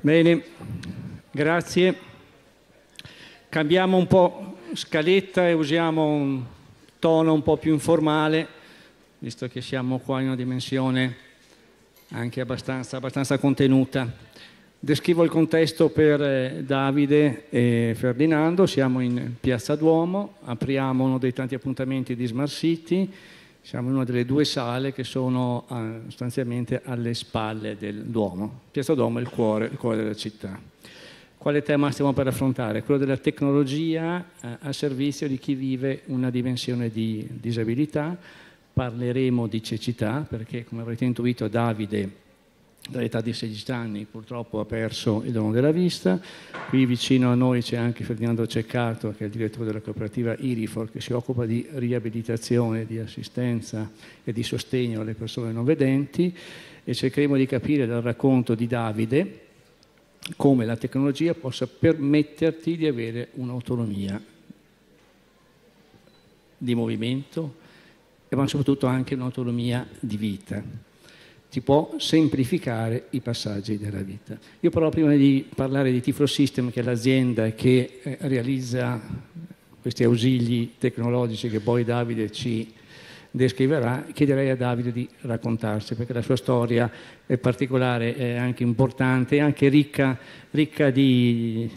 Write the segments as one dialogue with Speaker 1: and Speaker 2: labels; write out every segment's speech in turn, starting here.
Speaker 1: Bene, grazie. Cambiamo un po' scaletta e usiamo un tono un po' più informale, visto che siamo qua in una dimensione anche abbastanza, abbastanza contenuta. Descrivo il contesto per eh, Davide e Ferdinando, siamo in Piazza Duomo, apriamo uno dei tanti appuntamenti di Smart City, siamo in una delle due sale che sono eh, sostanzialmente alle spalle del Duomo. Piazza Duomo è il cuore, il cuore, della città. Quale tema stiamo per affrontare? Quello della tecnologia eh, a servizio di chi vive una dimensione di disabilità. Parleremo di cecità perché, come avrete intuito, Davide dall'età di 16 anni purtroppo ha perso il dono della vista. Qui vicino a noi c'è anche Ferdinando Ceccato, che è il direttore della cooperativa Irifor, che si occupa di riabilitazione, di assistenza e di sostegno alle persone non vedenti e cercheremo di capire dal racconto di Davide come la tecnologia possa permetterti di avere un'autonomia di movimento, ma soprattutto anche un'autonomia di vita ti può semplificare i passaggi della vita. Io però prima di parlare di Tiflo System, che è l'azienda che eh, realizza questi ausili tecnologici che poi Davide ci descriverà, chiederei a Davide di raccontarsi, perché la sua storia è particolare, è anche importante, è anche ricca, ricca di,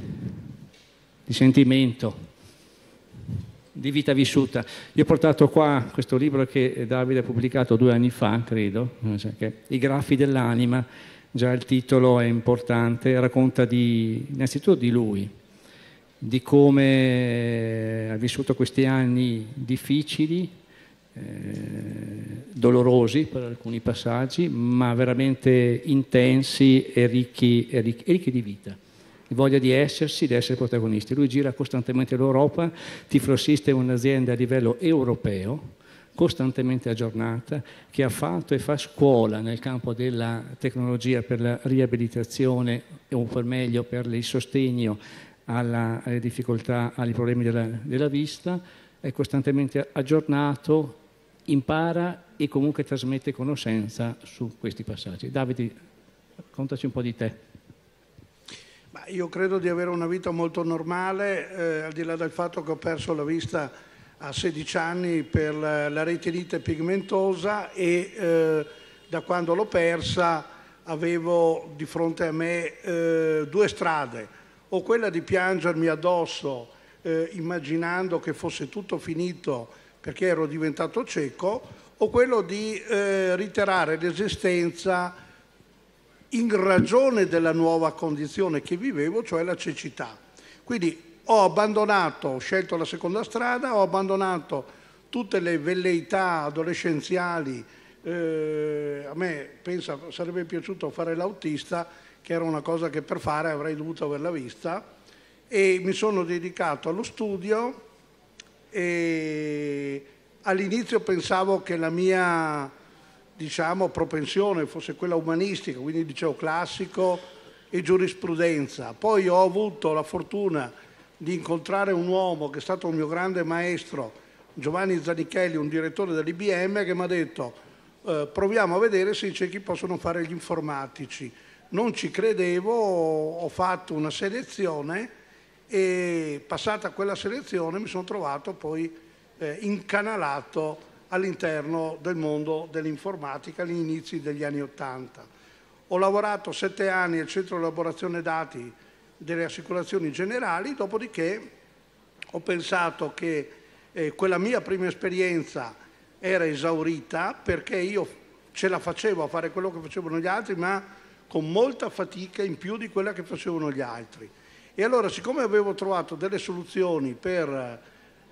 Speaker 1: di sentimento, di vita vissuta. Io ho portato qua questo libro che Davide ha pubblicato due anni fa, credo, I grafi dell'anima, già il titolo è importante, racconta di, innanzitutto di lui, di come eh, ha vissuto questi anni difficili, eh, dolorosi per alcuni passaggi, ma veramente intensi e ricchi, e ricchi, e ricchi di vita voglia di essersi, di essere protagonisti. Lui gira costantemente l'Europa, Tiflosista è un'azienda a livello europeo, costantemente aggiornata, che ha fatto e fa scuola nel campo della tecnologia per la riabilitazione, o per meglio per il sostegno alla, alle difficoltà, ai problemi della, della vista, è costantemente aggiornato, impara e comunque trasmette conoscenza su questi passaggi. Davide, contaci un po' di te.
Speaker 2: Io credo di avere una vita molto normale, eh, al di là del fatto che ho perso la vista a 16 anni per la, la retinite pigmentosa e eh, da quando l'ho persa avevo di fronte a me eh, due strade, o quella di piangermi addosso eh, immaginando che fosse tutto finito perché ero diventato cieco, o quello di eh, riterare l'esistenza in ragione della nuova condizione che vivevo, cioè la cecità. Quindi ho abbandonato, ho scelto la seconda strada, ho abbandonato tutte le velleità adolescenziali. Eh, a me pensa, sarebbe piaciuto fare l'autista, che era una cosa che per fare avrei dovuto averla vista, e mi sono dedicato allo studio e all'inizio pensavo che la mia diciamo, propensione fosse quella umanistica, quindi dicevo classico e giurisprudenza. Poi ho avuto la fortuna di incontrare un uomo che è stato un mio grande maestro, Giovanni Zanichelli, un direttore dell'IBM, che mi ha detto eh, proviamo a vedere se i ciechi possono fare gli informatici. Non ci credevo, ho fatto una selezione e passata quella selezione mi sono trovato poi eh, incanalato all'interno del mondo dell'informatica agli inizi degli anni Ottanta. Ho lavorato sette anni al centro di elaborazione dati delle assicurazioni generali, dopodiché ho pensato che eh, quella mia prima esperienza era esaurita perché io ce la facevo a fare quello che facevano gli altri, ma con molta fatica in più di quella che facevano gli altri. E allora, siccome avevo trovato delle soluzioni per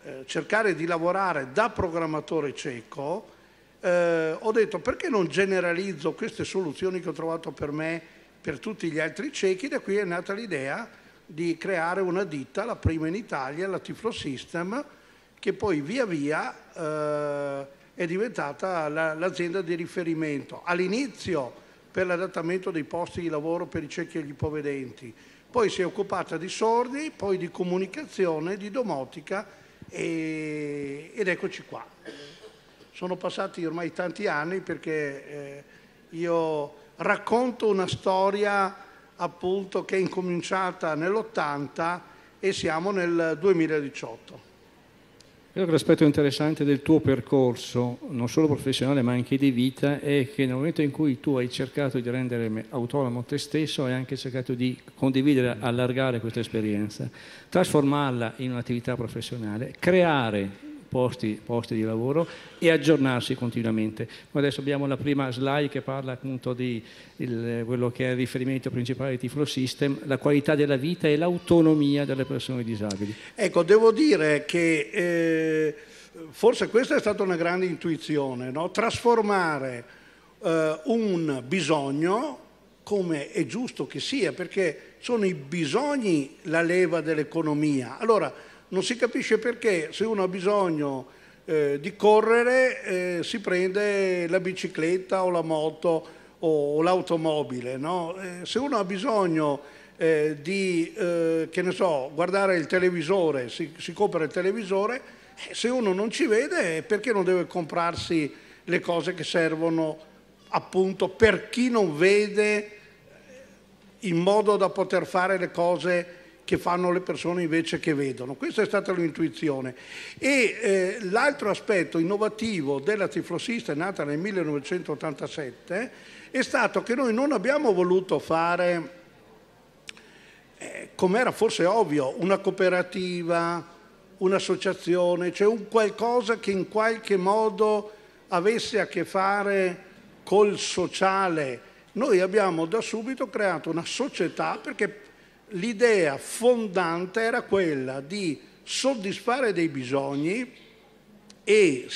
Speaker 2: eh, cercare di lavorare da programmatore cieco, eh, ho detto perché non generalizzo queste soluzioni che ho trovato per me per tutti gli altri ciechi, da qui è nata l'idea di creare una ditta, la prima in Italia, la Tiflo System, che poi via via eh, è diventata l'azienda la, di riferimento. All'inizio per l'adattamento dei posti di lavoro per i ciechi e gli ipovedenti, poi si è occupata di sordi, poi di comunicazione, di domotica e, ed eccoci qua. Sono passati ormai tanti anni perché eh, io racconto una storia appunto che è incominciata nell'80 e siamo nel 2018.
Speaker 1: Credo che l'aspetto interessante del tuo percorso, non solo professionale ma anche di vita, è che nel momento in cui tu hai cercato di rendere autonomo te stesso, hai anche cercato di condividere, allargare questa esperienza, trasformarla in un'attività professionale, creare posti, posti di lavoro e aggiornarsi continuamente. adesso abbiamo la prima slide che parla appunto di il, quello che è il riferimento principale di Tiflo System, la qualità della vita e l'autonomia delle persone disabili.
Speaker 2: Ecco, devo dire che eh, forse questa è stata una grande intuizione, no? trasformare eh, un bisogno come è giusto che sia, perché sono i bisogni la leva dell'economia. Allora, non si capisce perché se uno ha bisogno eh, di correre eh, si prende la bicicletta o la moto o, o l'automobile. No? Eh, se uno ha bisogno eh, di, eh, so, guardare il televisore, si, si compra il televisore, eh, se uno non ci vede perché non deve comprarsi le cose che servono appunto per chi non vede in modo da poter fare le cose che fanno le persone invece che vedono. Questa è stata l'intuizione. E eh, l'altro aspetto innovativo della tiflossista nata nel 1987 è stato che noi non abbiamo voluto fare, eh, come era forse ovvio, una cooperativa, un'associazione, cioè un qualcosa che in qualche modo avesse a che fare col sociale. Noi abbiamo da subito creato una società perché l'idea fondante era quella di soddisfare dei bisogni e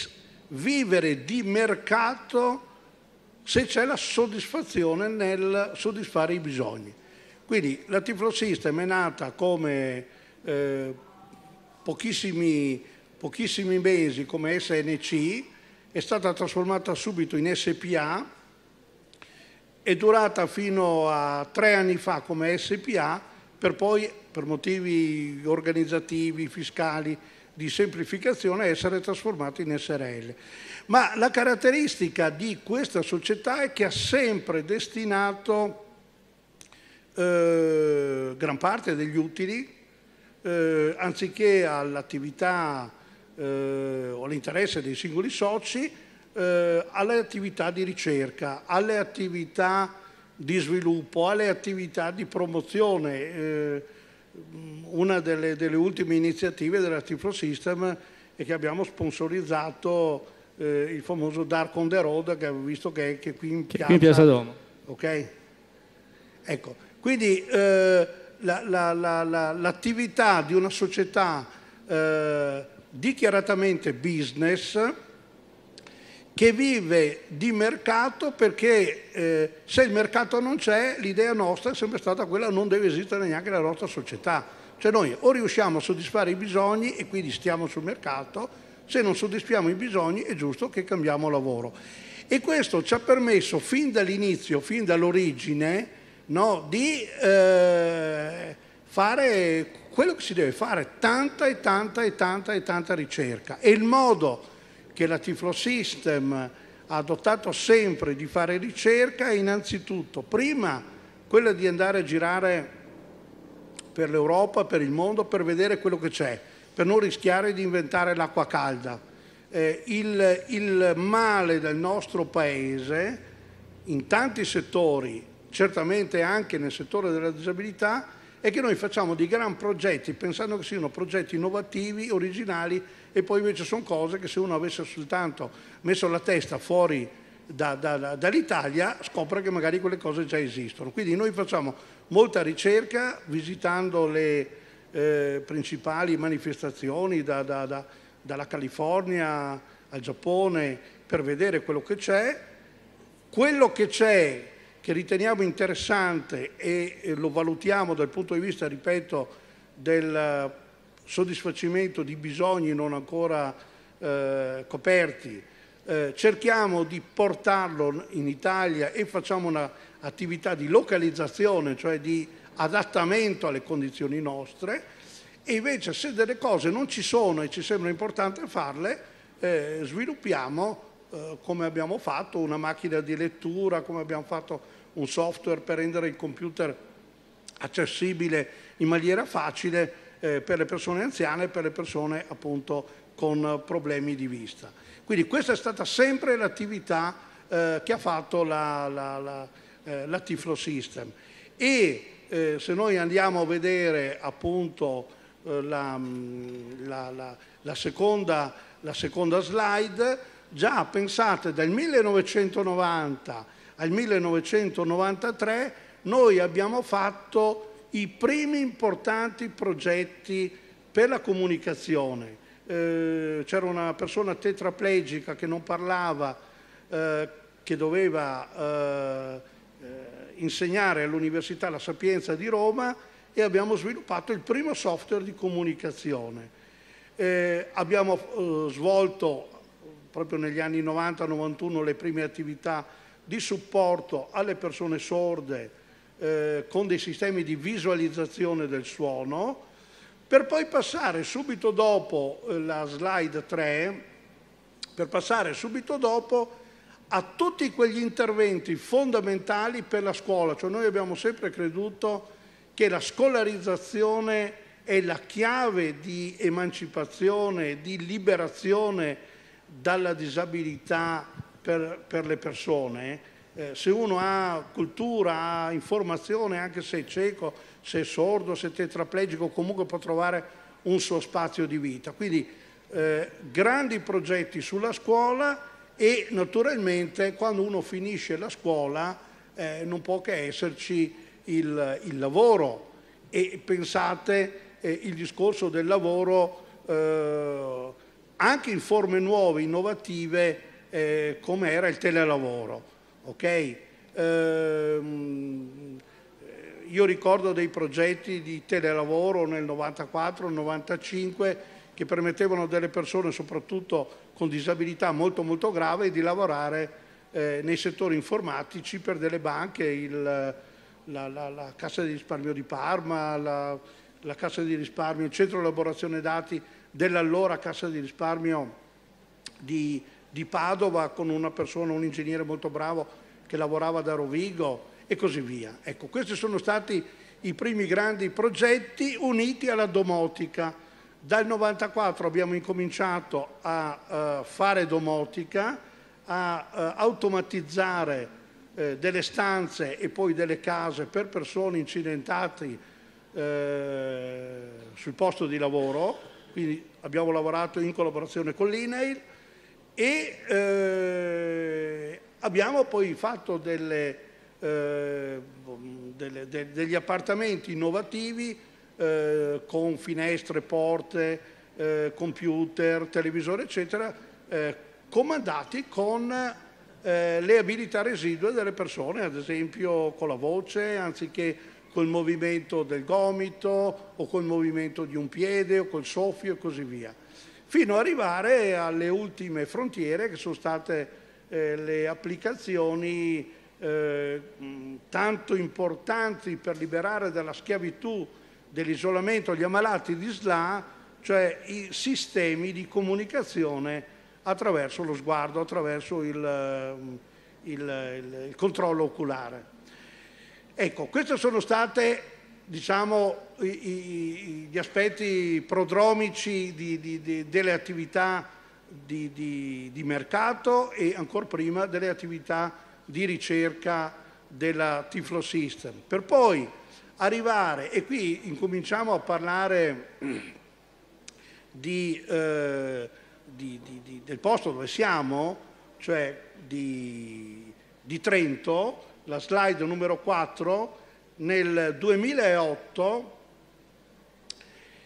Speaker 2: vivere di mercato se c'è la soddisfazione nel soddisfare i bisogni. Quindi la System è nata come eh, pochissimi, pochissimi mesi come SNC, è stata trasformata subito in SPA, è durata fino a tre anni fa come SPA per poi per motivi organizzativi, fiscali, di semplificazione essere trasformati in SRL. Ma la caratteristica di questa società è che ha sempre destinato eh, gran parte degli utili, eh, anziché all'attività eh, o all'interesse dei singoli soci, eh, alle attività di ricerca, alle attività di sviluppo, alle attività di promozione. Eh, una delle, delle, ultime iniziative della Tiflo System è che abbiamo sponsorizzato eh, il famoso Dark on the Road che avevo visto che, che qui in Piazza, qui in piazza Domo. Okay? Ecco, quindi eh, l'attività la, la, la, di una società eh, dichiaratamente business che vive di mercato perché eh, se il mercato non c'è l'idea nostra è sempre stata quella non deve esistere neanche la nostra società. Cioè noi o riusciamo a soddisfare i bisogni e quindi stiamo sul mercato, se non soddisfiamo i bisogni è giusto che cambiamo lavoro. E questo ci ha permesso fin dall'inizio, fin dall'origine, no, di eh, fare quello che si deve fare, tanta e tanta e tanta e tanta ricerca. E il modo che la Tiflosystem ha adottato sempre di fare ricerca è innanzitutto, prima, quella di andare a girare per l'Europa, per il mondo, per vedere quello che c'è, per non rischiare di inventare l'acqua calda. Eh, il, il male del nostro Paese, in tanti settori, certamente anche nel settore della disabilità, è che noi facciamo dei gran progetti pensando che siano progetti innovativi, originali, e poi invece sono cose che se uno avesse soltanto messo la testa fuori da, da, da, dall'Italia scopre che magari quelle cose già esistono. Quindi noi facciamo molta ricerca visitando le eh, principali manifestazioni dalla California al Giappone per vedere quello che c'è. Quello che c'è che riteniamo interessante e lo valutiamo dal punto di vista, ripeto, del soddisfacimento di bisogni non ancora eh, coperti. Eh, cerchiamo di portarlo in Italia e facciamo un'attività di localizzazione, cioè di adattamento alle condizioni nostre e invece se delle cose non ci sono e ci sembra importante farle, eh, sviluppiamo eh, come abbiamo fatto una macchina di lettura, come abbiamo fatto un software per rendere il computer accessibile in maniera facile eh, per le persone anziane e per le persone appunto con problemi di vista. Quindi questa è stata sempre l'attività eh, che ha fatto la, la, la, eh, la Tiflo System. E eh, se noi andiamo a vedere appunto eh, mm, la, seconda, la seconda slide, già pensate dal 1990 al 1993 noi abbiamo fatto i primi importanti progetti per la comunicazione. Eh, c'era una persona tetraplegica che non parlava, eh, che doveva eh, eh, insegnare all'Università La Sapienza di Roma e abbiamo sviluppato il primo software di comunicazione. Eh, abbiamo eh, svolto proprio negli anni 90-91 le prime attività di supporto alle persone sorde eh, con dei sistemi di visualizzazione del suono, per poi passare subito dopo eh, la slide 3, per passare subito dopo a tutti quegli interventi fondamentali per la scuola, cioè noi abbiamo sempre creduto che la scolarizzazione è la chiave di emancipazione, di liberazione dalla disabilità per, per le persone eh, se uno ha cultura, ha informazione, anche se è cieco, se è sordo, se è tetraplegico, comunque può trovare un suo spazio di vita. Quindi eh, grandi progetti sulla scuola e naturalmente quando uno finisce la scuola eh, non può che esserci il, il lavoro e pensate eh, il discorso del lavoro eh, anche in forme nuove, innovative, come era il telelavoro Okay? Ehm, io ricordo dei progetti di telelavoro nel 94-95 che permettevano a delle persone, soprattutto con disabilità molto molto grave, di lavorare eh, nei settori informatici per delle banche, il, la, la, la, Cassa di risparmio di Parma, la, la Cassa di risparmio, il centro elaborazione dati dell'allora Cassa di risparmio di, di Padova con una persona, un ingegnere molto bravo che lavorava da Rovigo e così via. Ecco, questi sono stati i primi grandi progetti uniti alla domotica. Dal 1994 abbiamo incominciato a eh, fare domotica, a eh, automatizzare eh, delle stanze e poi delle case per persone incidentate eh, sul posto di lavoro, quindi abbiamo lavorato in collaborazione con l'INAIL, e eh, abbiamo poi fatto delle, eh, boh, delle, de, degli appartamenti innovativi eh, con finestre, porte, eh, computer, televisore eccetera, eh, comandati con eh, le abilità residue delle persone, ad esempio con la voce anziché col movimento del gomito o col movimento di un piede o col soffio e così via fino ad arrivare alle ultime frontiere che sono state eh, le applicazioni eh, tanto importanti per liberare dalla schiavitù, dell'isolamento gli ammalati di SLA, cioè i sistemi di comunicazione attraverso lo sguardo, attraverso il, il, il, il controllo oculare. Ecco, queste sono state diciamo, i, i, gli aspetti prodromici di, di, di, delle attività di, mercato e ancora prima delle attività di ricerca della Tiflo System. Per poi arrivare, e qui incominciamo a parlare eh, del posto dove siamo, cioè di Trento, la slide numero 4, nel 2008,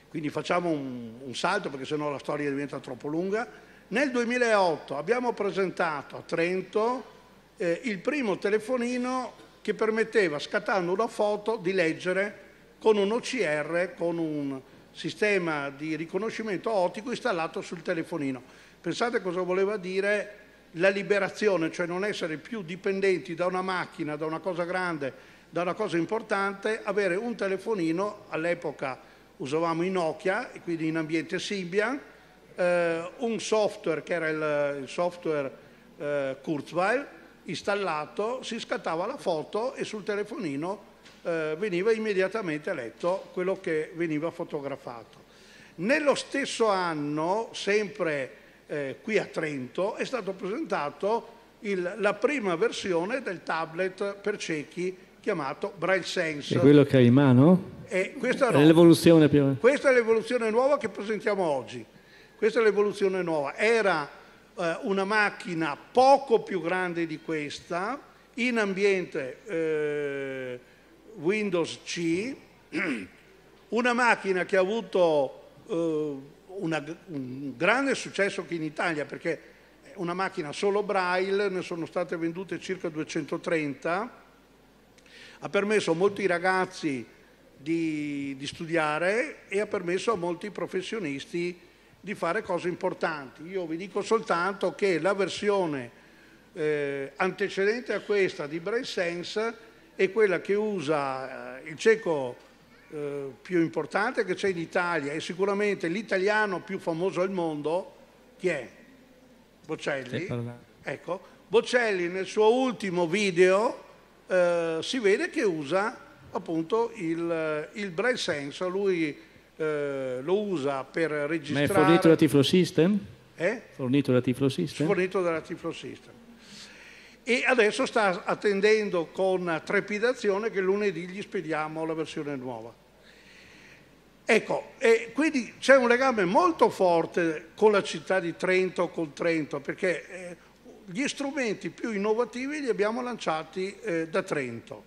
Speaker 2: quindi facciamo un, un salto perché sennò la storia diventa troppo lunga, nel 2008 abbiamo presentato a Trento eh, il primo telefonino che permetteva, scattando una foto, di leggere con un OCR, con un sistema di riconoscimento ottico installato sul telefonino. Pensate cosa voleva dire la liberazione, cioè non essere più dipendenti da una macchina, da una cosa grande, da una cosa importante, avere un telefonino, all'epoca usavamo i Nokia, quindi in ambiente Symbian, eh, un software che era il, il software eh, Kurzweil, installato, si scattava la foto e sul telefonino eh, veniva immediatamente letto quello che veniva fotografato. Nello stesso anno, sempre eh, qui a Trento, è stato presentato il, la prima versione del tablet per ciechi chiamato braille sense. È quello
Speaker 1: che hai in mano?
Speaker 2: E eh, questa, è l'evoluzione più... questa è l'evoluzione nuova che presentiamo oggi. Questa è l'evoluzione nuova. Era eh, una macchina poco più grande di questa, in ambiente eh, Windows C, una macchina che ha avuto eh, una, un grande successo anche in Italia, perché una macchina solo Braille, ne sono state vendute circa 230 ha permesso a molti ragazzi di, di studiare e ha permesso a molti professionisti di fare cose importanti. Io vi dico soltanto che la versione eh, antecedente a questa di Brain Sense è quella che usa eh, il cieco eh, più importante che c'è in Italia e sicuramente l'italiano più famoso al mondo, chi è? Bocelli. Ecco, Boccelli nel suo ultimo video eh, si vede che usa appunto il, eh, il braille senso, lui eh, lo usa per registrare... Ma è fornito da
Speaker 1: Tiflo System? Eh? Fornito da Tiflo System?
Speaker 2: Fornito dalla Tiflo System. E adesso sta attendendo con trepidazione che lunedì gli spediamo la versione nuova. Ecco, e quindi c'è un legame molto forte con la città di Trento, con Trento, perché eh, gli strumenti più innovativi li abbiamo lanciati eh, da Trento.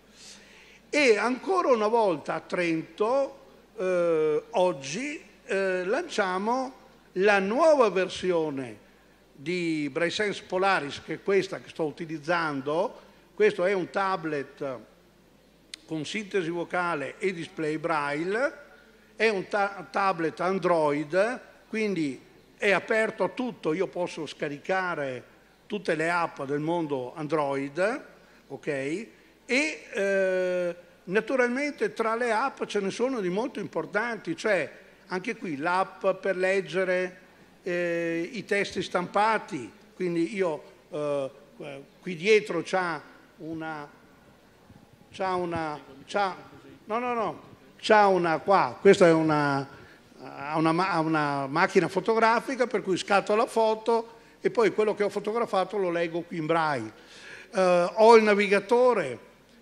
Speaker 2: E ancora una volta a Trento eh, oggi eh, lanciamo la nuova versione di Braisense Polaris, che è questa che sto utilizzando. Questo è un tablet con sintesi vocale e display braille, è un ta tablet Android, quindi è aperto a tutto, io posso scaricare tutte le app del mondo Android, ok? E eh, naturalmente tra le app ce ne sono di molto importanti, cioè anche qui l'app per leggere eh, i testi stampati, quindi io eh, eh qui dietro c'ha una, c'ha una, c'ha, no no no, c'ha una qua, questa è una, una, una macchina fotografica per cui scatto la foto, e poi quello che ho fotografato lo leggo qui in braille. Uh, ho il navigatore,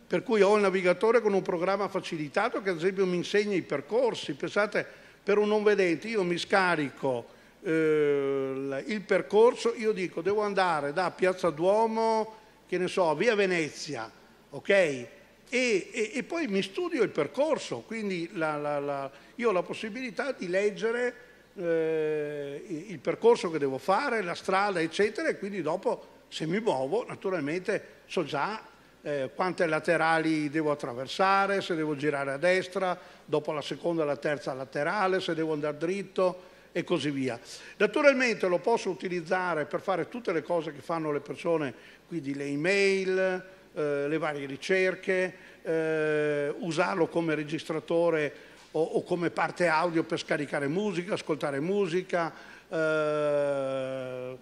Speaker 2: per cui ho il navigatore con un programma facilitato che ad esempio mi insegna i percorsi. Pensate, per un non vedente io mi scarico uh, il percorso, io dico devo andare da Piazza Duomo, che ne so, via Venezia, ok? E, e, e poi mi studio il percorso, quindi la, la, la, io ho la possibilità di leggere eh, il percorso che devo fare, la strada, eccetera, e quindi dopo se mi muovo naturalmente so già eh, quante laterali devo attraversare, se devo girare a destra, dopo la seconda, la terza laterale, se devo andare dritto e così via. Naturalmente lo posso utilizzare per fare tutte le cose che fanno le persone, quindi le email, eh, le varie ricerche, eh, usarlo come registratore o, o come parte audio per scaricare musica, ascoltare musica, eh,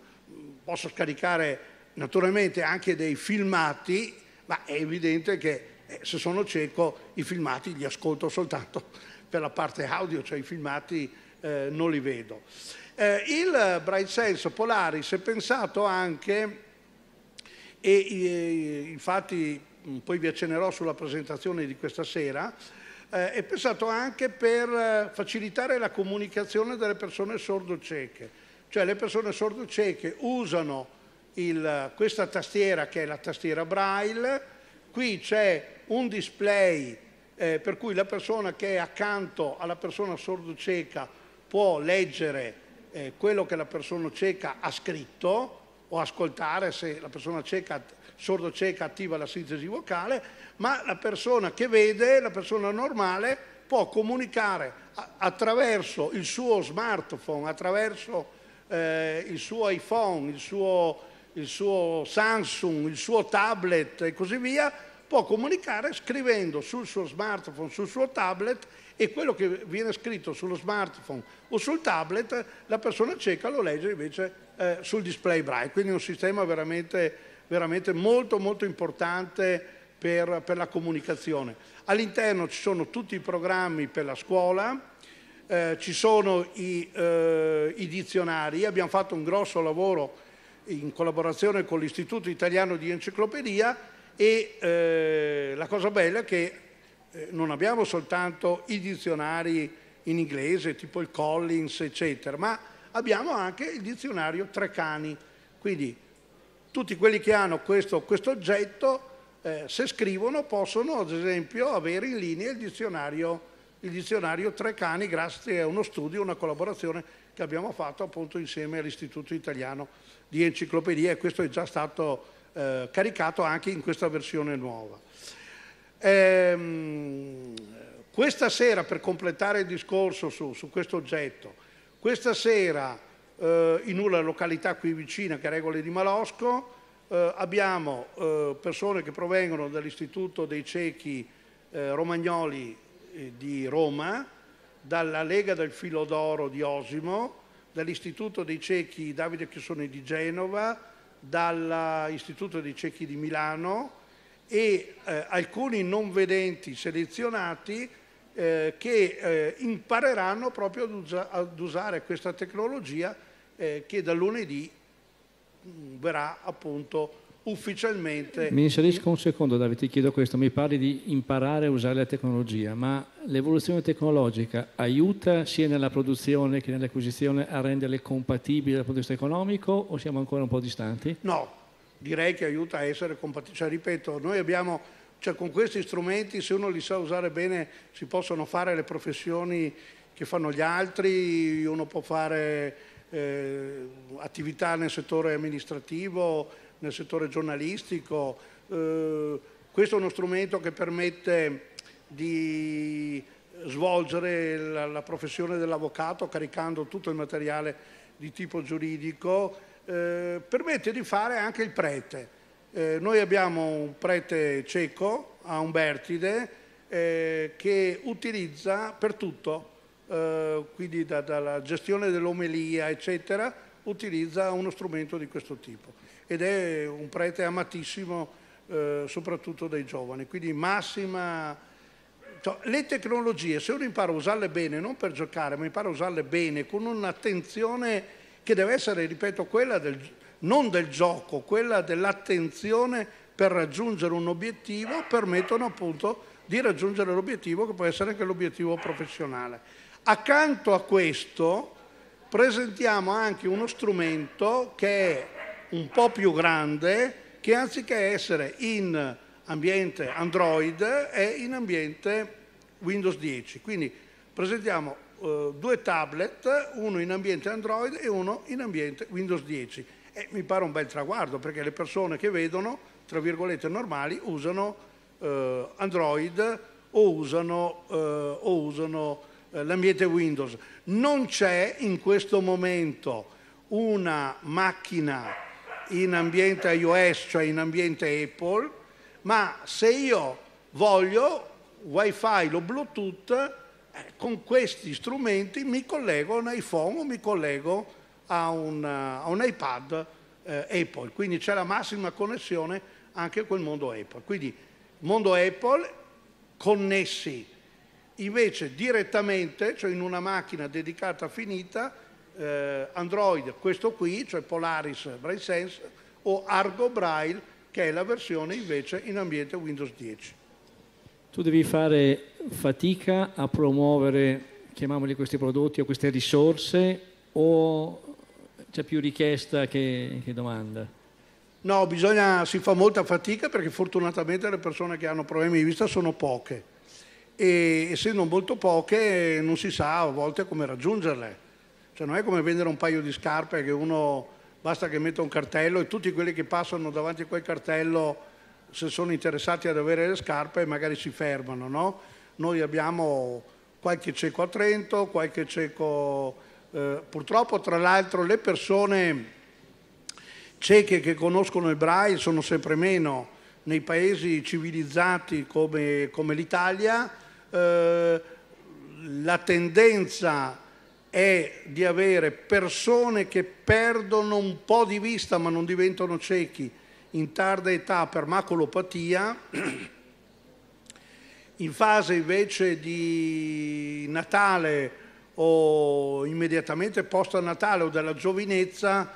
Speaker 2: posso scaricare naturalmente anche dei filmati, ma è evidente che eh, se sono cieco i filmati li ascolto soltanto per la parte audio, cioè i filmati eh, non li vedo. Eh, il Bright Sense Polaris è pensato anche, e, e eh, infatti mm, poi vi accennerò sulla presentazione di questa sera, eh, è pensato anche per eh, facilitare la comunicazione delle persone sordo-cieche, cioè le persone sordo-cieche usano il, questa tastiera che è la tastiera braille, qui c'è un display eh, per cui la persona che è accanto alla persona sordo-cieca può leggere eh, quello che la persona cieca ha scritto o ascoltare se la persona cieca sordo cieca attiva la sintesi vocale, ma la persona che vede, la persona normale, può comunicare attraverso il suo smartphone, attraverso eh, il suo iPhone, il suo, il suo Samsung, il suo tablet e così via, può comunicare scrivendo sul suo smartphone, sul suo tablet e quello che viene scritto sullo smartphone o sul tablet la persona cieca lo legge invece eh, sul display braille, quindi è un sistema veramente veramente molto molto importante per, per la comunicazione. All'interno ci sono tutti i programmi per la scuola, eh, ci sono i, eh, i dizionari, abbiamo fatto un grosso lavoro in collaborazione con l'Istituto Italiano di Enciclopedia e eh, la cosa bella è che eh, non abbiamo soltanto i dizionari in inglese tipo il Collins eccetera, ma abbiamo anche il dizionario Trecani, quindi tutti quelli che hanno questo, questo oggetto, eh, se scrivono, possono ad esempio avere in linea il dizionario, il dizionario Trecani grazie a uno studio, una collaborazione che abbiamo fatto appunto insieme all'Istituto Italiano di Enciclopedia e questo è già stato eh, caricato anche in questa versione nuova. Ehm, questa sera, per completare il discorso su, su questo oggetto, questa sera eh, in una località qui vicina, che è Regole di Malosco, eh, abbiamo eh, persone che provengono dall'Istituto dei Cechi eh, Romagnoli eh, di Roma, dalla Lega del Filo d'Oro di Osimo, dall'Istituto dei Cechi Davide Chissoni di Genova, dall'Istituto dei Cechi di Milano e eh, alcuni non vedenti selezionati eh, che eh, impareranno proprio ad, usa ad, usare questa tecnologia eh, che da lunedì mm, verrà appunto ufficialmente... Mi inserisco
Speaker 1: un secondo Davide, ti chiedo questo, mi parli di imparare a usare la tecnologia, ma l'evoluzione tecnologica aiuta sia nella produzione che nell'acquisizione a renderle compatibili dal punto di vista economico o siamo ancora un po' distanti?
Speaker 2: No, direi che aiuta a essere compatibili, cioè ripeto, noi abbiamo, cioè con questi strumenti se uno li sa usare bene si possono fare le professioni che fanno gli altri, uno può fare eh, attività nel settore amministrativo, nel settore giornalistico. Eh, questo è uno strumento che permette di svolgere la, la professione dell'avvocato caricando tutto il materiale di tipo giuridico, eh, permette di fare anche il prete. Eh, noi abbiamo un prete cieco a Umbertide eh, che utilizza per tutto eh, quindi da, dalla gestione dell'omelia, eccetera, utilizza uno strumento di questo tipo ed è un prete amatissimo eh, soprattutto dai giovani, quindi massima... Cioè, le tecnologie, se uno impara a usarle bene, non per giocare, ma impara a usarle bene, con un'attenzione che deve essere, ripeto, quella del, non del gioco, quella dell'attenzione per raggiungere un obiettivo, permettono appunto di raggiungere l'obiettivo che può essere anche l'obiettivo professionale. Accanto a questo presentiamo anche uno strumento che è un po' più grande, che anziché essere in ambiente Android è in ambiente Windows 10. Quindi presentiamo eh, due tablet, uno in ambiente Android e uno in ambiente Windows 10. E mi pare un bel traguardo perché le persone che vedono, tra virgolette, normali usano eh, Android o usano, eh, o usano eh, l'ambiente Windows. Non c'è in questo momento una macchina in ambiente iOS, cioè in ambiente Apple, ma se io voglio Wi-Fi o bluetooth, eh, con questi strumenti mi collego a un iPhone o mi collego a un, eh, a un iPad eh, Apple. Quindi c'è la massima connessione anche col mondo Apple. Quindi mondo Apple connessi invece direttamente, cioè in una macchina dedicata finita, eh, Android, questo qui, cioè Polaris Braille Sense, o Argo Braille, che è la versione invece in ambiente Windows 10.
Speaker 1: Tu devi fare fatica a promuovere, chiamiamoli questi prodotti o queste risorse, o c'è più richiesta che, che domanda?
Speaker 2: No, bisogna, si fa molta fatica perché fortunatamente le persone che hanno problemi di vista sono poche e essendo molto poche non si sa a volte come raggiungerle. Cioè non è come vendere un paio di scarpe che uno basta che metta un cartello e tutti quelli che passano davanti a quel cartello se sono interessati ad avere le scarpe magari si fermano. No? Noi abbiamo qualche cieco a Trento, qualche cieco... Eh, purtroppo tra l'altro le persone cieche che conoscono il braille sono sempre meno nei paesi civilizzati come, come l'Italia eh, la tendenza è di avere persone che perdono un po' di vista ma non diventano ciechi in tarda età per macolopatia, in fase invece di Natale o immediatamente post Natale o della giovinezza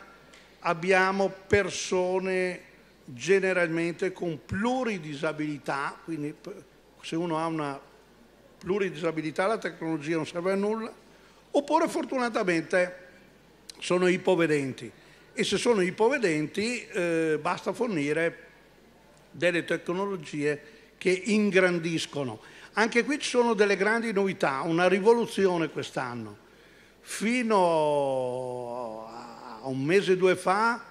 Speaker 2: abbiamo persone generalmente con pluridisabilità, quindi se uno ha una pluridisabilità la tecnologia non serve a nulla, oppure fortunatamente sono ipovedenti e se sono ipovedenti eh, basta fornire delle tecnologie che ingrandiscono. Anche qui ci sono delle grandi novità, una rivoluzione quest'anno. Fino a un mese o due fa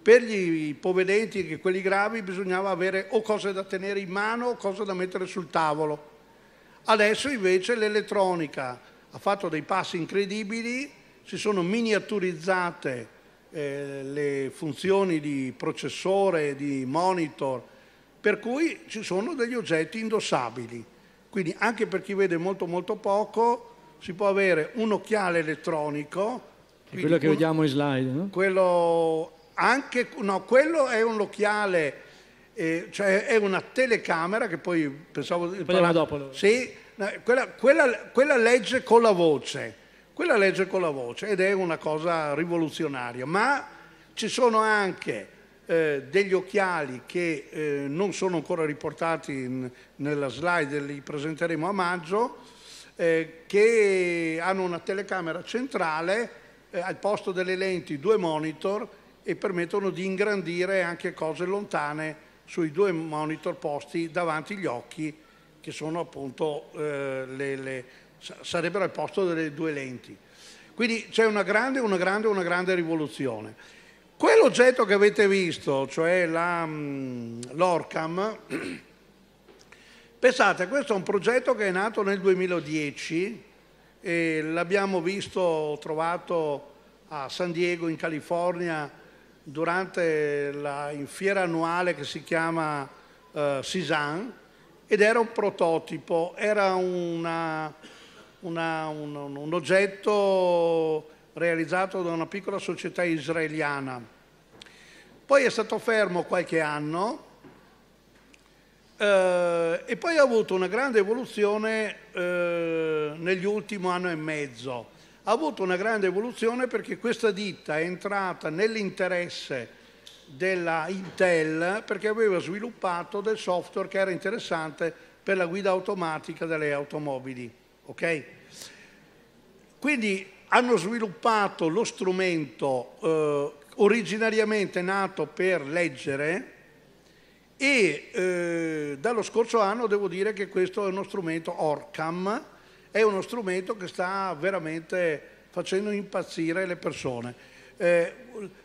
Speaker 2: per gli ipovedenti e quelli gravi bisognava avere o cose da tenere in mano o cose da mettere sul tavolo Adesso invece l'elettronica ha fatto dei passi incredibili, si sono miniaturizzate eh, le funzioni di processore, di monitor, per cui ci sono degli oggetti indossabili. Quindi anche per chi vede molto molto poco si può avere un occhiale elettronico. È quello che un, vediamo
Speaker 1: in slide, no?
Speaker 2: Quello, anche, no, quello è un occhiale eh, cioè è una telecamera che poi pensavo... Parliamo dopo. Sì, quella, quella, quella legge con la voce, quella legge con la voce ed è una cosa rivoluzionaria, ma ci sono anche eh, degli occhiali che eh, non sono ancora riportati in, nella slide, li presenteremo a maggio, eh, che hanno una telecamera centrale, eh, al posto delle lenti due monitor e permettono di ingrandire anche cose lontane sui due monitor posti davanti agli occhi che sono appunto eh, le, le, sarebbero al posto delle due lenti. Quindi c'è una grande, una grande, una grande rivoluzione. Quell'oggetto che avete visto, cioè mm, l'Orcam, pensate, questo è un progetto che è nato nel 2010, l'abbiamo visto, trovato a San Diego in California, durante la fiera annuale che si chiama eh, Sisan ed era un prototipo, era una, una, un, un oggetto realizzato da una piccola società israeliana. Poi è stato fermo qualche anno eh, e poi ha avuto una grande evoluzione eh, negli ultimi anno e mezzo ha avuto una grande evoluzione perché questa ditta è entrata nell'interesse della Intel perché aveva sviluppato del software che era interessante per la guida automatica delle automobili. Okay? Quindi hanno sviluppato lo strumento eh, originariamente nato per leggere e eh, dallo scorso anno devo dire che questo è uno strumento Orcam è uno strumento che sta veramente facendo impazzire le persone. Eh,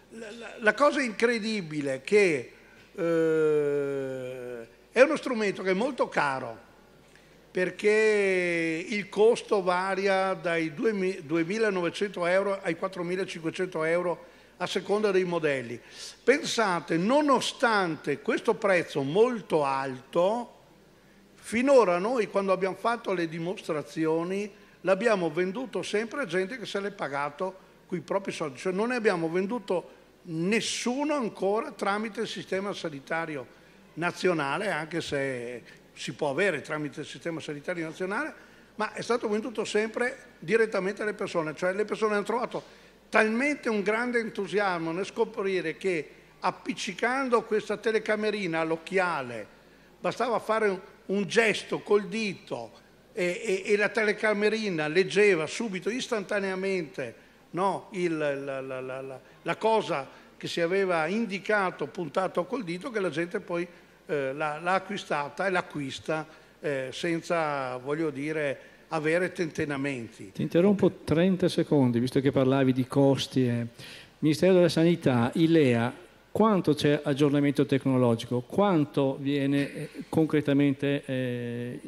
Speaker 2: la, la, cosa incredibile è che eh, è uno strumento che è molto caro perché il costo varia dai 2.900 euro ai 4.500 euro a seconda dei modelli. Pensate, nonostante questo prezzo molto alto, Finora noi quando abbiamo fatto le dimostrazioni l'abbiamo venduto sempre a gente che se l'è pagato con i propri soldi, cioè non ne abbiamo venduto nessuno ancora tramite il sistema sanitario nazionale, anche se si può avere tramite il sistema sanitario nazionale, ma è stato venduto sempre direttamente alle persone, cioè le persone hanno trovato talmente un grande entusiasmo nel scoprire che appiccicando questa telecamerina all'occhiale bastava fare un un gesto col dito e, e, e la telecamerina leggeva subito, istantaneamente, no, il, la, la, la, la, cosa che si aveva indicato, puntato col dito, che la gente poi eh, l'ha acquistata e l'acquista eh, senza, voglio dire, avere tentenamenti.
Speaker 1: Ti interrompo 30 secondi, visto che parlavi di costi. Eh. Ministero della Sanità, ILEA, quanto c'è aggiornamento tecnologico, quanto viene eh, concretamente eh,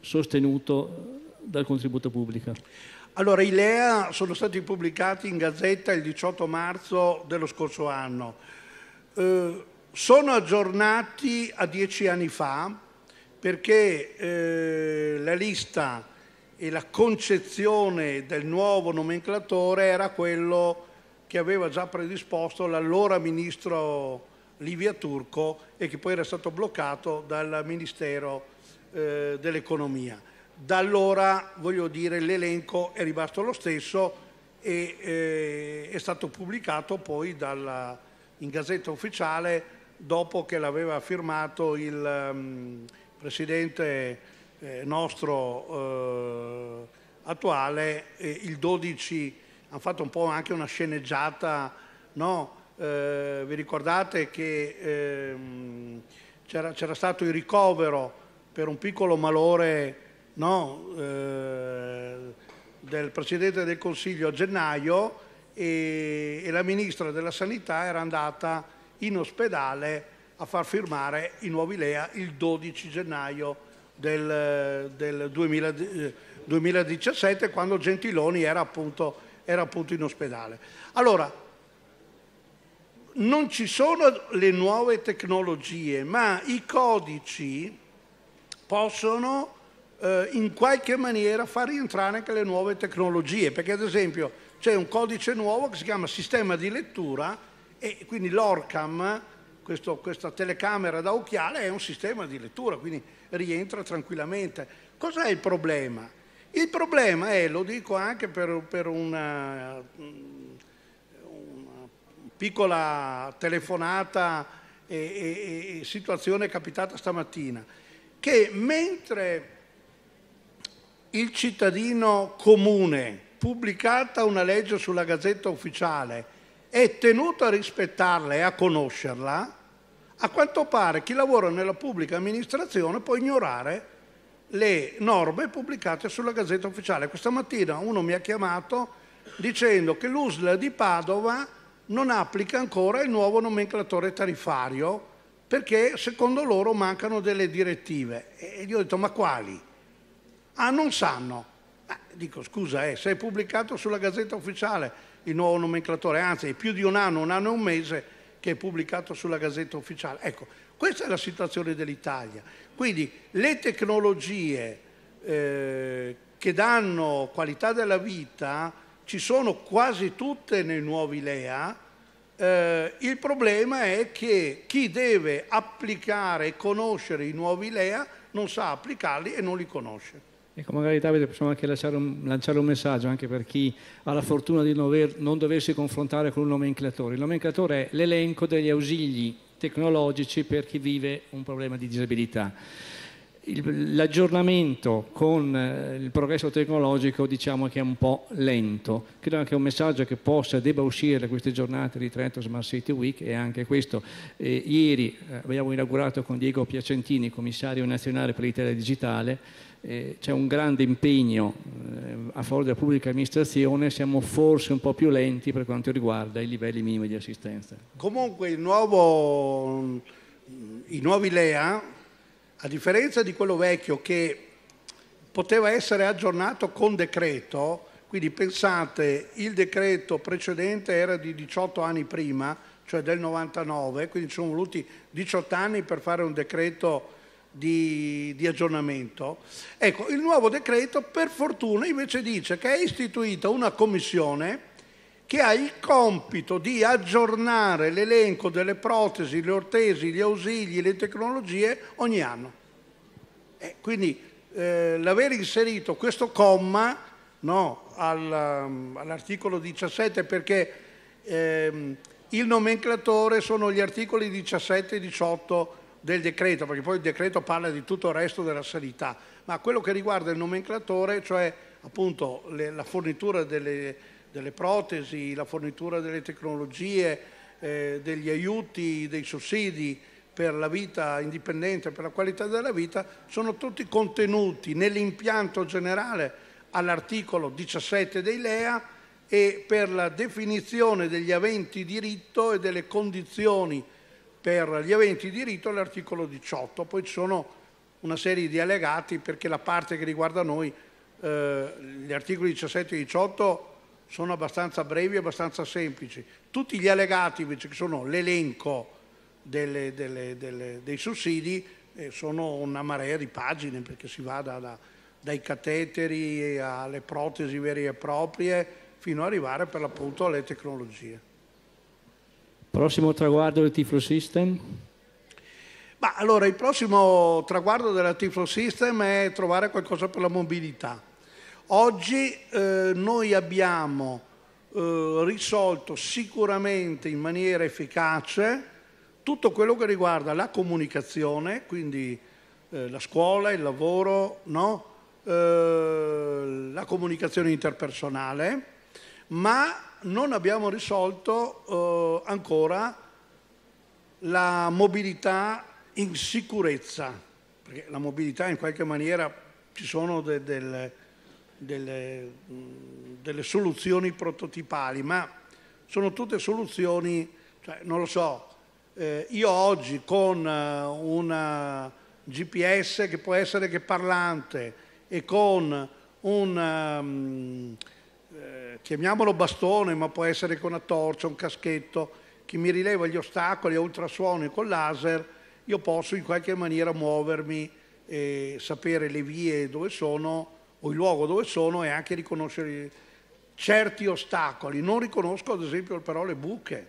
Speaker 1: sostenuto dal contributo pubblico?
Speaker 2: Allora, i LEA sono stati pubblicati in Gazzetta il 18 marzo dello scorso anno. Eh, sono aggiornati a dieci anni fa perché eh, la lista e la concezione del nuovo nomenclatore era quello che aveva già predisposto l'allora ministro Livia Turco e che poi era stato bloccato dal Ministero eh, dell'Economia. Da allora, voglio dire, l'elenco è rimasto lo stesso e eh, è stato pubblicato poi dalla, in Gazzetta Ufficiale dopo che l'aveva firmato il um, Presidente eh, nostro eh, attuale eh, il 12 hanno fatto un po' anche una sceneggiata, no? eh, vi ricordate che ehm, c'era, stato il ricovero per un piccolo malore no? eh, del Presidente del Consiglio a gennaio e, e la Ministra della Sanità era andata in ospedale a far firmare i nuovi LEA il 12 gennaio del, del 2000, 2017 eh, quando Gentiloni era appunto era appunto in ospedale. Allora, non ci sono le nuove tecnologie, ma i codici possono eh, in qualche maniera far rientrare anche le nuove tecnologie, perché ad esempio c'è un codice nuovo che si chiama sistema di lettura e quindi l'ORCAM, questo, questa telecamera da occhiale, è un sistema di lettura, quindi rientra tranquillamente. Cos'è il problema? Il problema è, lo dico anche per, per una, una, piccola telefonata e, e, e situazione capitata stamattina, che mentre il cittadino comune, pubblicata una legge sulla Gazzetta Ufficiale, è tenuto a rispettarla e a conoscerla, a quanto pare chi lavora nella pubblica amministrazione può ignorare le norme pubblicate sulla Gazzetta Ufficiale. Questa mattina uno mi ha chiamato dicendo che l'USL di Padova non applica ancora il nuovo nomenclatore tarifario perché secondo loro mancano delle direttive. E gli ho detto ma quali? Ah, non sanno. Ah, dico scusa, eh, se è pubblicato sulla Gazzetta Ufficiale il nuovo nomenclatore, anzi è più di un anno, un anno e un mese che è pubblicato sulla Gazzetta Ufficiale. Ecco, questa è la situazione dell'Italia. Quindi le tecnologie eh, che danno qualità della vita ci sono quasi tutte nei nuovi LEA, eh, il problema è che chi deve applicare e conoscere i nuovi LEA non sa applicarli e non li conosce.
Speaker 1: Ecco, magari Davide possiamo anche lanciare un, lanciare un, messaggio anche per chi ha la fortuna di dover, non doversi confrontare con un nomenclatore. Il nomenclatore è l'elenco degli ausili tecnologici per chi vive un problema di disabilità. L'aggiornamento con eh, il progresso tecnologico diciamo che è un po' lento, credo anche un messaggio che possa e debba uscire da queste giornate di Trento Smart City Week è anche questo. Eh, ieri eh, abbiamo inaugurato con Diego Piacentini, commissario nazionale per l'Italia digitale, eh, c'è un grande impegno eh, a favore della pubblica amministrazione, siamo forse un po' più lenti per quanto riguarda i livelli minimi di assistenza.
Speaker 2: Comunque il nuovo, i nuovi LEA, a differenza di quello vecchio che poteva essere aggiornato con decreto, quindi pensate il decreto precedente era di 18 anni prima, cioè del 99, quindi ci sono voluti 18 anni per fare un decreto di, di, aggiornamento. Ecco, il nuovo decreto per fortuna invece dice che è istituita una commissione che ha il compito di aggiornare l'elenco delle protesi, le ortesi, gli ausili, le tecnologie ogni anno. E quindi eh, l'aver inserito questo comma no, ehm, all'articolo 17 perché ehm, il nomenclatore sono gli articoli 17 e 18 del decreto, perché poi il decreto parla di tutto il resto della sanità, ma quello che riguarda il nomenclatore, cioè appunto le, la fornitura delle, delle, protesi, la fornitura delle tecnologie, eh, degli aiuti, dei sussidi per la vita indipendente, per la qualità della vita, sono tutti contenuti nell'impianto generale all'articolo 17 dei LEA e per la definizione degli aventi diritto e delle condizioni per gli aventi di diritto all'articolo 18, poi ci sono una serie di allegati perché la parte che riguarda noi, eh, gli articoli 17 e 18 sono abbastanza brevi e abbastanza semplici. Tutti gli allegati invece che sono l'elenco dei sussidi eh, sono una marea di pagine perché si va da, da, dai cateteri alle protesi vere e proprie fino ad arrivare per l'appunto alle tecnologie.
Speaker 1: Prossimo traguardo del Tiflo System?
Speaker 2: Ma allora, il prossimo traguardo della Tiflo System è trovare qualcosa per la mobilità. Oggi eh, noi abbiamo eh, risolto sicuramente in maniera efficace tutto quello che riguarda la comunicazione, quindi eh, la scuola, il lavoro, no? Eh, la comunicazione interpersonale, ma non abbiamo risolto eh, ancora la mobilità in sicurezza, perché la mobilità in qualche maniera ci sono de, de, de, delle, soluzioni prototipali, ma sono tutte soluzioni, cioè, non lo so, eh, io oggi con eh, un GPS che può essere che parlante e con un... Um, chiamiamolo bastone, ma può essere con una torcia, un caschetto, che mi rileva gli ostacoli a ultrasuono e con laser, io posso in qualche maniera muovermi, e sapere le vie dove sono o il luogo dove sono e anche riconoscere certi ostacoli. Non riconosco ad esempio però le buche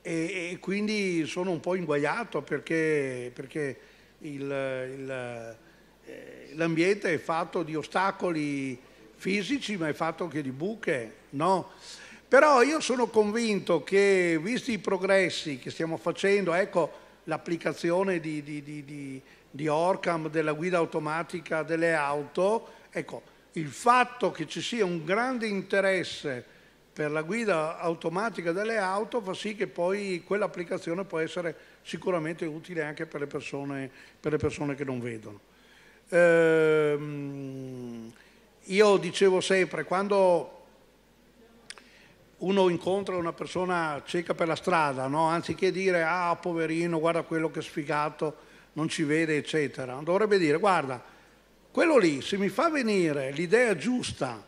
Speaker 2: e, e quindi sono un po' inguaiato perché, perché eh, l'ambiente eh, è fatto di ostacoli fisici, ma è fatto anche di buche, no? Però io sono convinto che, visti i progressi che stiamo facendo, ecco l'applicazione di, di, di, di Orcam, della guida automatica delle auto, ecco, il fatto che ci sia un grande interesse per la guida automatica delle auto fa sì che poi quell'applicazione può essere sicuramente utile anche per le persone, per le persone che non vedono. Ehm, io dicevo sempre, quando uno incontra una persona cieca per la strada, no? anziché dire ah poverino, guarda quello che è sfigato, non ci vede, eccetera, dovrebbe dire guarda, quello lì se mi fa venire l'idea giusta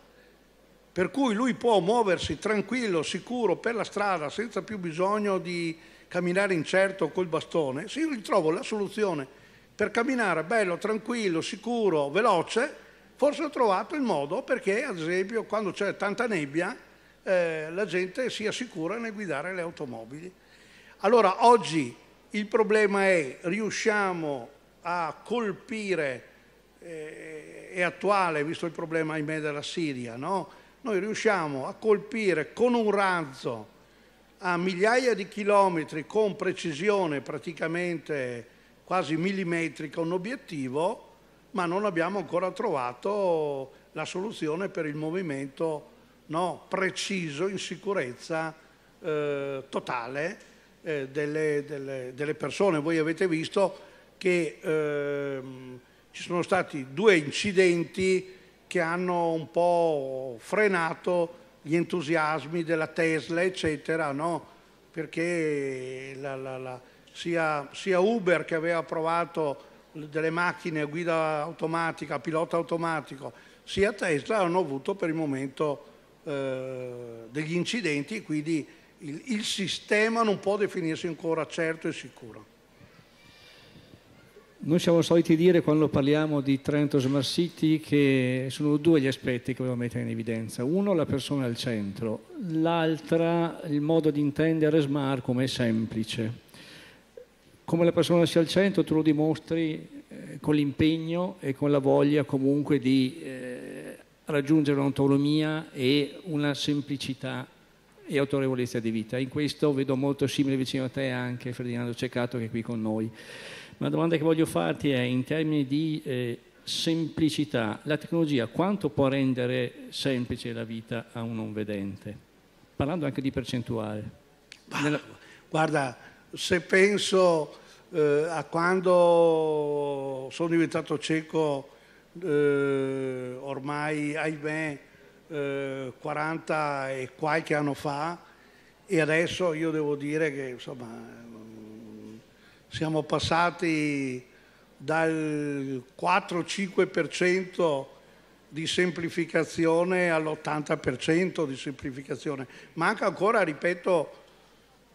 Speaker 2: per cui lui può muoversi tranquillo, sicuro per la strada senza più bisogno di camminare incerto col bastone, se io gli trovo la soluzione per camminare bello, tranquillo, sicuro, veloce, Forse ho trovato il modo perché, ad esempio, quando c'è tanta nebbia, eh, la gente sia sicura nel guidare le automobili. Allora, oggi il problema è riusciamo a colpire, eh, è attuale, visto il problema ahimè della Siria, no? noi riusciamo a colpire con un razzo a migliaia di chilometri con precisione praticamente quasi millimetrica un obiettivo ma non abbiamo ancora trovato la soluzione per il movimento no, preciso in sicurezza eh, totale eh, delle, delle, delle, persone. Voi avete visto che ehm, ci sono stati due incidenti che hanno un po' frenato gli entusiasmi della Tesla, eccetera, no? perché la, la, la, sia, sia Uber che aveva provato delle macchine a guida automatica, a pilota automatico, sia Tesla hanno avuto per il momento eh, degli incidenti e quindi il, il sistema non può definirsi ancora certo e sicuro.
Speaker 1: Noi siamo soliti dire quando parliamo di Trento Smart City che sono due gli aspetti che vogliamo mettere in evidenza. Uno la persona al centro, l'altra il modo di intendere smart come semplice come la persona sia al centro tu lo dimostri eh, con l'impegno e con la voglia comunque di eh, raggiungere un'autonomia e una semplicità e autorevolezza di vita. In questo vedo molto simile vicino a te anche Ferdinando Ceccato che è qui con noi. Ma la domanda che voglio farti è in termini di eh, semplicità, la tecnologia quanto può rendere semplice la vita a un non vedente? Parlando
Speaker 2: anche di percentuale. Bah, Nella... Guarda, se penso eh, a quando sono diventato cieco eh, ormai, ahimè, eh, 40 e qualche anno fa e adesso io devo dire che insomma, mm, siamo passati dal 4-5% di semplificazione all'80% di semplificazione. Manca ancora, ripeto,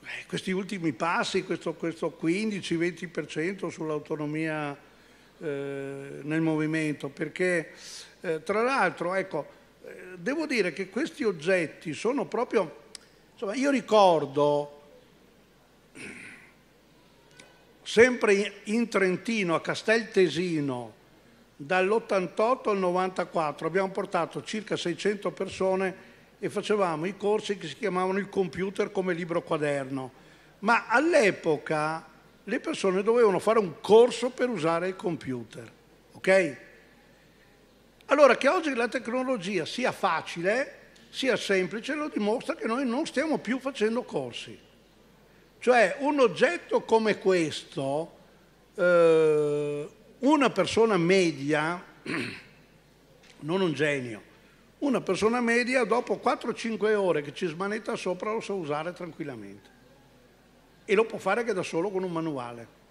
Speaker 2: eh, questi ultimi passi, questo, questo 15-20% sull'autonomia eh, nel movimento, perché eh, tra l'altro, ecco, eh, devo dire che questi oggetti sono proprio, insomma, io ricordo sempre in, in Trentino, a Casteltesino, dall'88 al 94 abbiamo portato circa 600 persone e facevamo i corsi che si chiamavano il computer come libro quaderno, ma all'epoca le persone dovevano fare un corso per usare il computer, ok? Allora che oggi la tecnologia sia facile, sia semplice, lo dimostra che noi non stiamo più facendo corsi. Cioè un oggetto come questo, eh, una persona media, non un genio, una persona media dopo 4-5 ore che ci smanetta sopra lo sa usare tranquillamente e lo può fare anche da solo con un manuale.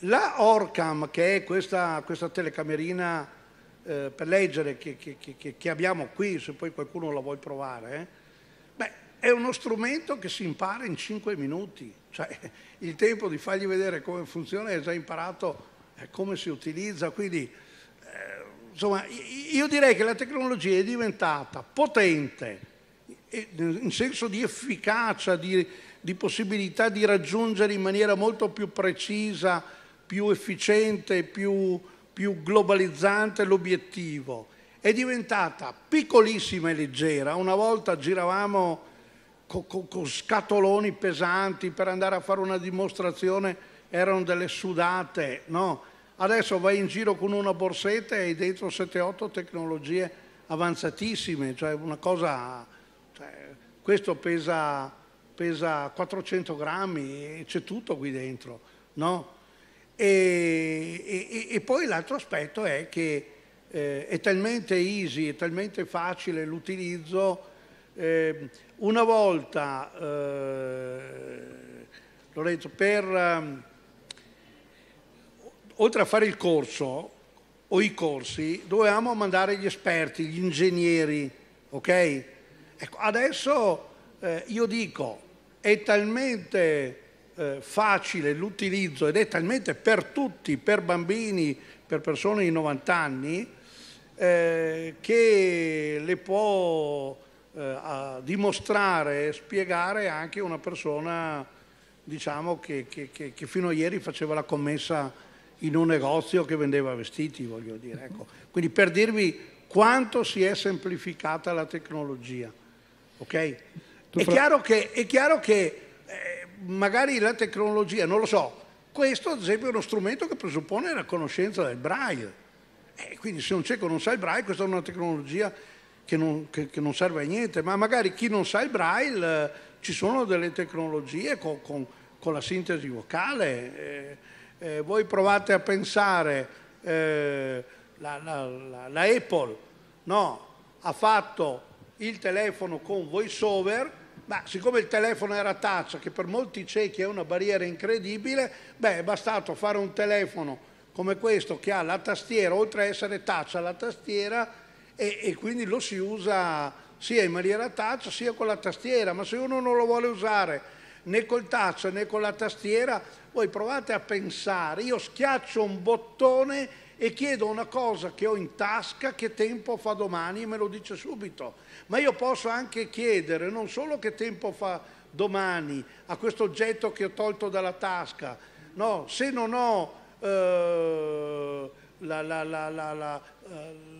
Speaker 2: La Orcam, che è questa, questa telecamerina eh, per leggere che, che, che, che, abbiamo qui, se poi qualcuno la vuoi provare, eh, beh, è uno strumento che si impara in 5 minuti. Cioè, il tempo di fargli vedere come funziona è già imparato eh, come si utilizza, quindi eh, insomma, io direi che la tecnologia è diventata potente in senso di efficacia, di, di possibilità di raggiungere in maniera molto più precisa, più efficiente, più, più globalizzante l'obiettivo. È diventata piccolissima e leggera. Una volta giravamo con, con, con scatoloni pesanti per andare a fare una dimostrazione, erano delle sudate, no? Adesso vai in giro con una borsetta e hai dentro 7-8 tecnologie avanzatissime, cioè una cosa... Cioè, questo pesa, pesa 400 grammi e c'è tutto qui dentro, no? E, e, e poi l'altro aspetto è che eh, è talmente easy, è talmente facile l'utilizzo. Eh, una volta, eh, Lorenzo, per oltre a fare il corso o i corsi, dovevamo mandare gli esperti, gli ingegneri, ok? Ecco, adesso eh, io dico, è talmente eh, facile l'utilizzo ed è talmente per tutti, per bambini, per persone di 90 anni, eh, che le può eh, dimostrare e spiegare anche una persona diciamo, che, che, che fino a ieri faceva la commessa in un negozio che vendeva vestiti, voglio dire. Ecco. Quindi per dirvi quanto si è semplificata la tecnologia. Okay? È, chiaro che, è chiaro che eh, magari la tecnologia, non lo so, questo ad esempio è uno strumento che presuppone la conoscenza del braille. Eh, quindi se un cieco non sa il braille, questa è una tecnologia che non, che, che non, serve a niente, ma magari chi non sa il braille eh, ci sono delle tecnologie con, con, con la sintesi vocale. Eh, eh, voi provate a pensare eh, la, la, la, la, Apple no, ha fatto il telefono con voiceover, ma siccome il telefono era touch, che per molti ciechi è una barriera incredibile, beh, è bastato fare un telefono come questo che ha la tastiera, oltre a essere touch alla tastiera, e, e quindi lo si usa sia in maniera touch sia con la tastiera, ma se uno non lo vuole usare né col tazzo né con la tastiera, voi provate a pensare, io schiaccio un bottone e chiedo una cosa che ho in tasca, che tempo fa domani e me lo dice subito. Ma io posso anche chiedere non solo che tempo fa domani a questo oggetto che ho tolto dalla tasca, no, se non ho eh, eh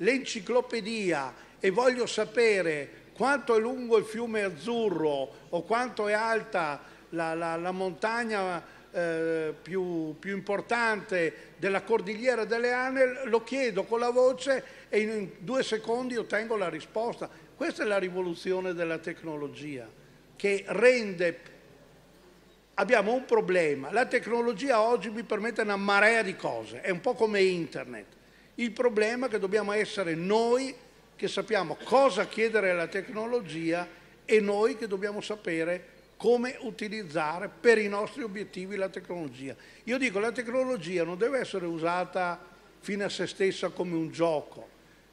Speaker 2: l'enciclopedia e voglio sapere quanto è lungo il fiume azzurro o quanto è alta la, la, la montagna eh, più, più, importante della cordigliera delle Ane, lo chiedo con la voce e in due secondi ottengo la risposta. Questa è la rivoluzione della tecnologia che rende... Abbiamo un problema, la tecnologia oggi mi permette una marea di cose, è un po' come internet. Il problema è che dobbiamo essere noi che sappiamo cosa chiedere alla tecnologia e noi che dobbiamo sapere come utilizzare per i nostri obiettivi la tecnologia. Io dico la tecnologia non deve essere usata fino a se stessa come un gioco.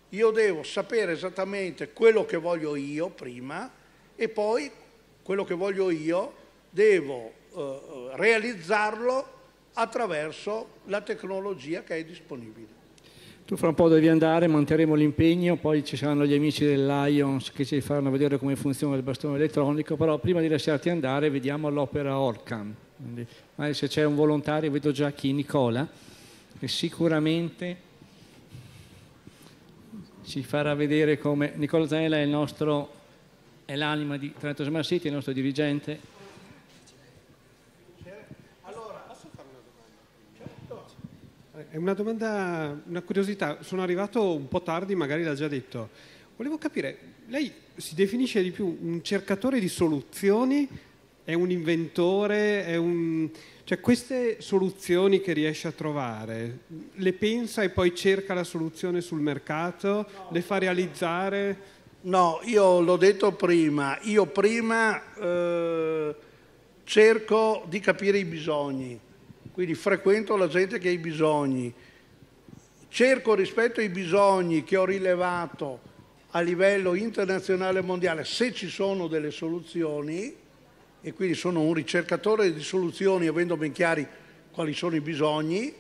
Speaker 2: Io devo sapere esattamente quello che voglio io prima e poi quello che voglio io devo eh, realizzarlo attraverso la tecnologia che è disponibile.
Speaker 1: Tu fra un po' devi andare, manterremo l'impegno, poi ci saranno gli amici del Lions che ci faranno vedere come funziona il bastone elettronico, però prima di lasciarti andare vediamo l'opera Orcan. Quindi, se c'è un volontario, vedo già chi, Nicola, che sicuramente ci farà vedere come Nicola Zanella è, è l'anima di Trento Smart City, il nostro dirigente
Speaker 2: È una domanda, una curiosità. Sono arrivato un po' tardi, magari l'ha già detto. Volevo capire, lei si definisce di più un cercatore di soluzioni, è un inventore, è un... Cioè queste soluzioni che riesce a trovare, le pensa e poi cerca la soluzione sul mercato, no. le fa realizzare? No, io l'ho detto prima, io prima eh, cerco di capire i bisogni quindi frequento la gente che ha i bisogni, cerco rispetto ai bisogni che ho rilevato a livello internazionale e mondiale se ci sono delle soluzioni e quindi sono un ricercatore di soluzioni avendo ben chiari quali sono i bisogni,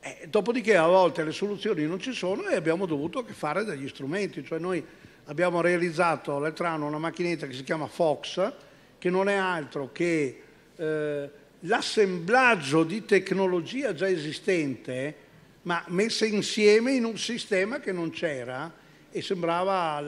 Speaker 2: eh, dopodiché a volte le soluzioni non ci sono e abbiamo dovuto fare degli strumenti, cioè noi abbiamo realizzato a Letrano una macchinetta che si chiama Fox che non è altro che eh, l'assemblaggio di tecnologia già esistente, ma messe insieme in un sistema che non c'era e sembrava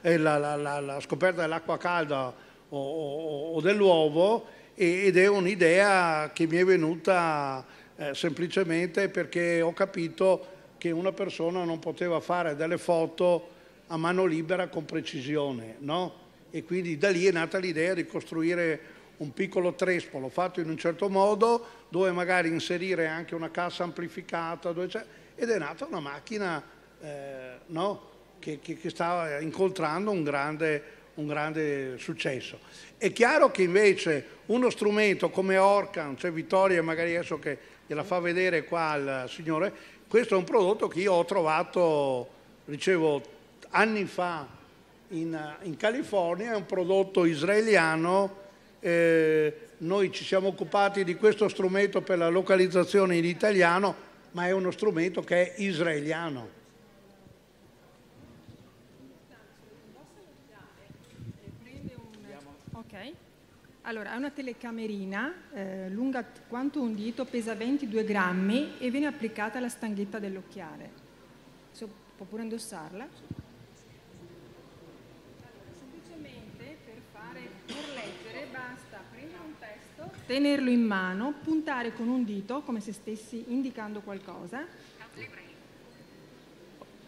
Speaker 2: eh, la, la, la, la, scoperta dell'acqua calda o, o, o dell'uovo ed è un'idea che mi è venuta eh, semplicemente perché ho capito che una persona non poteva fare delle foto a mano libera con precisione, no? E quindi da lì è nata l'idea di costruire un piccolo trespolo fatto in un certo modo, dove magari inserire anche una cassa amplificata, ed è nata una macchina eh, no? che, che, che stava incontrando un grande, un grande successo. È chiaro che invece uno strumento come Orcan, cioè Vittoria magari adesso che gliela fa vedere qua il signore, questo è un prodotto che io ho trovato, dicevo, anni fa in, in California, è un prodotto israeliano eh, noi ci siamo occupati di questo strumento per la localizzazione in italiano, ma è uno strumento che è israeliano.
Speaker 1: Allora, è una telecamerina eh, lunga quanto un dito, pesa 22 grammi e viene applicata alla stanghetta dell'occhiale. So, può pure indossarla? Sì. tenerlo in mano, puntare con un dito come se stessi indicando qualcosa.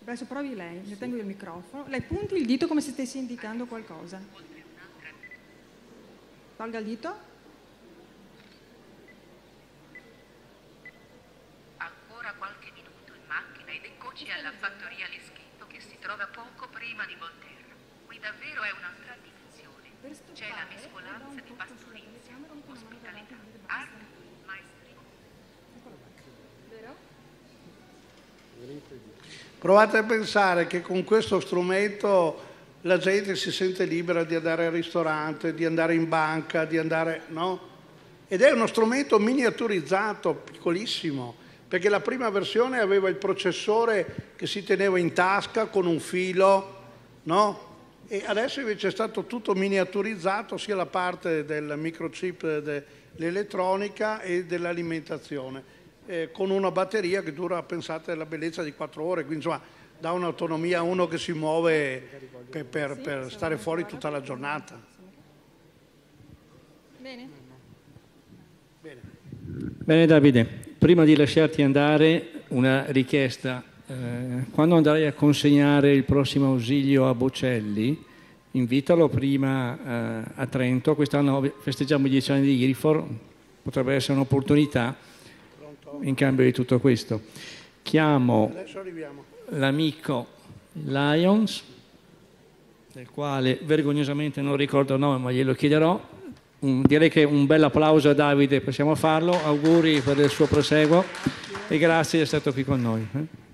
Speaker 1: Adesso provi lei, io tengo il microfono. Lei punti il dito come se stessi indicando qualcosa. Tolga il dito.
Speaker 2: Ancora qualche minuto in macchina ed eccoci alla fattura.
Speaker 1: c'è la mescolanza di pastorizia, ospitalità, arte,
Speaker 2: Vero? Provate a pensare che con questo strumento la gente si sente libera di andare al ristorante, di andare in banca, di andare... no? Ed è uno strumento miniaturizzato, piccolissimo, perché la prima versione aveva il processore che si teneva in tasca con un filo, no? E adesso invece è stato tutto miniaturizzato sia la parte del microchip dell'elettronica e dell'alimentazione, eh, con una batteria che dura, pensate, la bellezza di 4 ore, quindi insomma dà un'autonomia a uno che si muove per, per, per stare fuori tutta la giornata.
Speaker 1: Bene. Bene. Bene Davide, prima di lasciarti andare una richiesta eh, quando andrai a consegnare il prossimo ausilio a Bocelli, invitalo prima eh, a Trento, quest'anno festeggiamo i dieci anni di Grifor, potrebbe essere un'opportunità in cambio di tutto questo. Chiamo l'amico Lions, del quale vergognosamente non ricordo il nome ma glielo chiederò. Mm, direi che un bel applauso a Davide possiamo farlo, auguri per il suo proseguo e grazie di essere stato qui con noi. Eh?